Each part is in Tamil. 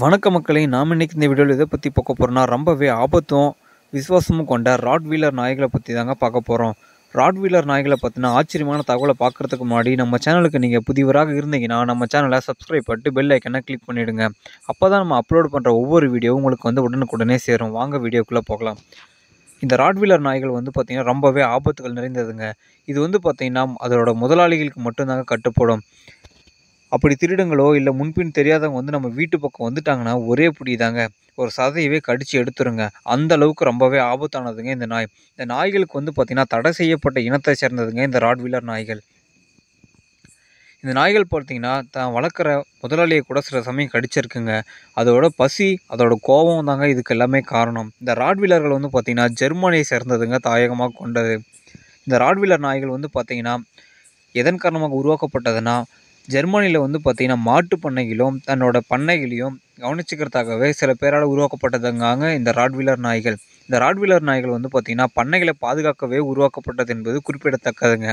வணக்க மக்களை நாம் இன்றைக்கி இந்த வீடியோவில் இதை பற்றி பார்க்க போகிறோம்னா ரொம்பவே ஆபத்தும் விசுவாசமும் கொண்ட ராட் வீலர் நாய்களை பற்றி தாங்க பார்க்க போகிறோம் ராட் வீலர் நாய்களை பற்றின ஆச்சரியமான தகவலை பார்க்குறதுக்கு முன்னாடி நம்ம சேனலுக்கு நீங்கள் புதிவராக இருந்தீங்கன்னா நம்ம சேனலை சப்ஸ்கிரைப் பண்ணிட்டு பெல் ஐக்கனை கிளிக் பண்ணிவிடுங்க அப்போ தான் நம்ம அப்லோட் பண்ணுற ஒவ்வொரு வீடியோவும் உங்களுக்கு வந்து உடனுக்குடனே சேரும் வாங்க வீடியோக்குள்ளே போகலாம் இந்த ராட்வீலர் நாய்கள் வந்து பார்த்திங்கன்னா ரொம்பவே ஆபத்துகள் நிறைந்ததுங்க இது வந்து பார்த்திங்கன்னா அதோட முதலாளிகளுக்கு மட்டும்தாங்க கட்டுப்படும் அப்படி திருடங்களோ இல்லை முன்பின் தெரியாதவங்க வந்து நம்ம வீட்டு பக்கம் வந்துட்டாங்கன்னா ஒரே பிடிதாங்க ஒரு சதையவே கடித்து எடுத்துருங்க அந்த அளவுக்கு ரொம்பவே ஆபத்தானதுங்க இந்த நாய் இந்த நாய்களுக்கு வந்து பார்த்திங்கன்னா தடை செய்யப்பட்ட இனத்தை சேர்ந்ததுங்க இந்த ராட்வீலர் நாய்கள் இந்த நாய்கள் பார்த்தீங்கன்னா தான் வளர்க்குற முதலாளியை கூட சில சமயம் கடிச்சிருக்குங்க அதோட பசி அதோட கோபம் தாங்க இதுக்கு எல்லாமே காரணம் இந்த ராட்வீலர்கள் வந்து பார்த்திங்கன்னா ஜெர்மனியை சேர்ந்ததுங்க தாயகமாக கொண்டது இந்த ராட்வீலர் நாய்கள் வந்து பார்த்திங்கன்னா எதன் காரணமாக உருவாக்கப்பட்டதுன்னா ஜெர்மனியில் வந்து பார்த்திங்கன்னா மாட்டு பண்ணைகளும் தன்னோட பண்ணைகளையும் கவனிச்சுக்கிறதுக்காகவே சில பேரால் உருவாக்கப்பட்டதுங்காங்க இந்த ராட்வீலர் நாய்கள் இந்த ராட்வீலர் நாய்கள் வந்து பார்த்திங்கன்னா பண்ணைகளை பாதுகாக்கவே உருவாக்கப்பட்டது என்பது குறிப்பிடத்தக்கதுங்க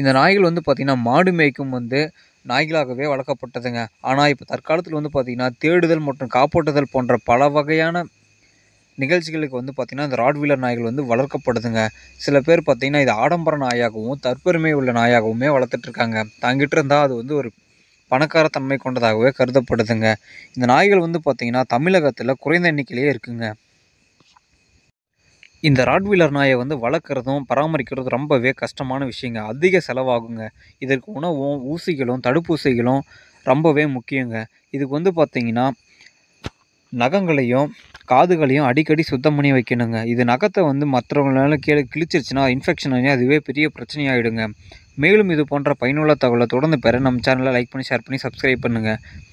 இந்த நாய்கள் வந்து பார்த்திங்கன்னா மாடு மேய்க்கும் வந்து நாய்களாகவே வளர்க்கப்பட்டதுங்க ஆனால் இப்போ தற்காலத்தில் வந்து பார்த்திங்கன்னா தேடுதல் மற்றும் காப்பாற்றுதல் போன்ற பல வகையான நிகழ்ச்சிகளுக்கு வந்து பார்த்திங்கன்னா இந்த ராட்வீலர் நாய்கள் வந்து வளர்க்கப்படுதுங்க சில பேர் பார்த்திங்கன்னா இது ஆடம்பர நாயாகவும் தற்பெருமை உள்ள நாயாகவுமே வளர்த்துட்ருக்காங்க தாங்கிட்டு இருந்தால் அது வந்து ஒரு பணக்காரத்தன்மை கொண்டதாகவே கருதப்படுதுங்க இந்த நாய்கள் வந்து பார்த்திங்கன்னா தமிழகத்தில் குறைந்த எண்ணிக்கையிலே இருக்குங்க இந்த ராட்வீலர் நாயை வந்து வளர்க்குறதும் பராமரிக்கிறதும் ரொம்பவே கஷ்டமான விஷயங்க அதிக செலவாகுங்க இதற்கு உணவும் ஊசிகளும் தடுப்பூசிகளும் ரொம்பவே முக்கியங்க இதுக்கு வந்து பார்த்திங்கன்னா நகங்களையும் காதுகளையும் அடிக்கடி சுத்தம் பண்ணி வைக்கணுங்க இது நகத்தை வந்து மற்றவங்களால கீழே கிழிச்சிருச்சுன்னா இன்ஃபெக்ஷன் ஆகி அதுவே பெரிய பிரச்சனையாகிடுங்க மேலும் இது போன்ற பயனுள்ள தகவலை தொடர்ந்து பெற நம்ம சேனலை லைக் பண்ணி ஷேர் பண்ணி சப்ஸ்கிரைப் பண்ணுங்கள்